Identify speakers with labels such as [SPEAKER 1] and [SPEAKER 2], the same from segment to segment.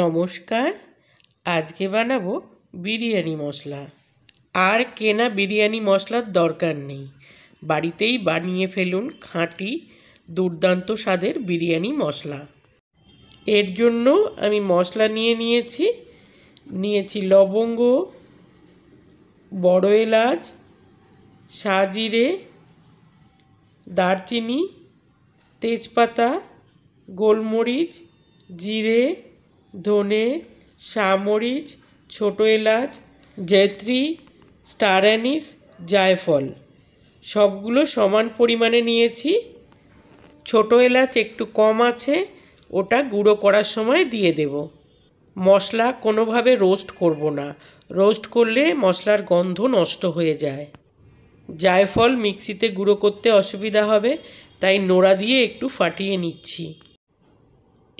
[SPEAKER 1] নমস্কার আজকে বানাবো বিরিয়ানি মশলা আর কেনা বিরিয়ানি মশলার দরকার নেই বাড়িতেই বানিয়ে ফেলুন খাঁটি দুর্দান্ত স্বাদের বিরিয়ানি মশলা এর জন্য আমি মশলা নিয়ে নিয়েছি নিয়েছি লবঙ্গ বড় এলাচ সাজিরে দারচিনি তেজপাতা গোলমরিচ জিরে ধনে সামরিচ ছোটো এলাচ জেত্রি স্টার অ্যানিস জায়ফল সবগুলো সমান পরিমাণে নিয়েছি ছোটো এলাচ একটু কম আছে ওটা গুঁড়ো করার সময় দিয়ে দেব মশলা কোনোভাবে রোস্ট করব না রোস্ট করলে মশলার গন্ধ নষ্ট হয়ে যায় জায়ফল মিক্সিতে গুঁড়ো করতে অসুবিধা হবে তাই নোড়া দিয়ে একটু ফাটিয়ে নিচ্ছি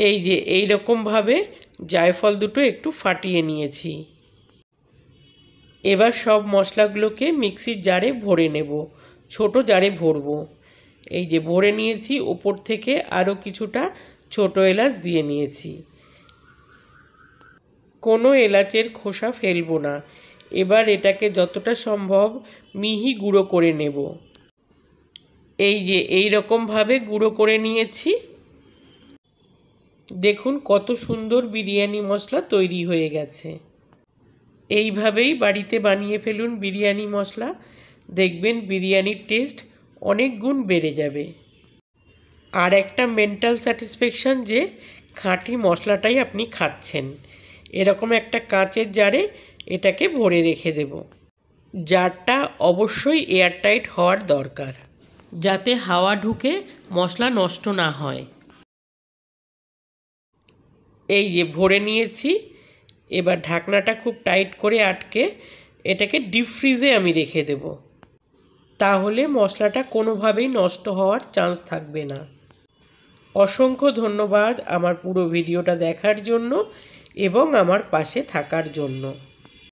[SPEAKER 1] এই যে এই রকমভাবে জায়ফল দুটো একটু ফাটিয়ে নিয়েছি এবার সব মশলাগুলোকে মিক্সির জারে ভরে নেব ছোট জারে ভরব এই যে ভরে নিয়েছি ওপর থেকে আরও কিছুটা ছোট এলাচ দিয়ে নিয়েছি কোনো এলাচের খোসা ফেলবো না এবার এটাকে যতটা সম্ভব মিহি গুঁড়ো করে নেব এই যে এই রকমভাবে গুঁড়ো করে নিয়েছি দেখুন কত সুন্দর বিরিয়ানি মশলা তৈরি হয়ে গেছে এইভাবেই বাড়িতে বানিয়ে ফেলুন বিরিয়ানি মশলা দেখবেন বিরিয়ানির টেস্ট অনেক গুণ বেড়ে যাবে আর একটা মেন্টাল স্যাটিসফ্যাকশান যে খাঁটি মশলাটাই আপনি খাচ্ছেন এরকম একটা কাঁচের জারে এটাকে ভরে রেখে দেব জারটা অবশ্যই এয়ারটাইট হওয়ার দরকার যাতে হাওয়া ঢুকে মশলা নষ্ট না হয় এই যে ভরে নিয়েছি এবার ঢাকনাটা খুব টাইট করে আটকে এটাকে ডিপ ফ্রিজে আমি রেখে দেব তাহলে মশলাটা কোনোভাবেই নষ্ট হওয়ার চান্স থাকবে না অসংখ্য ধন্যবাদ আমার পুরো ভিডিওটা দেখার জন্য এবং আমার পাশে থাকার জন্য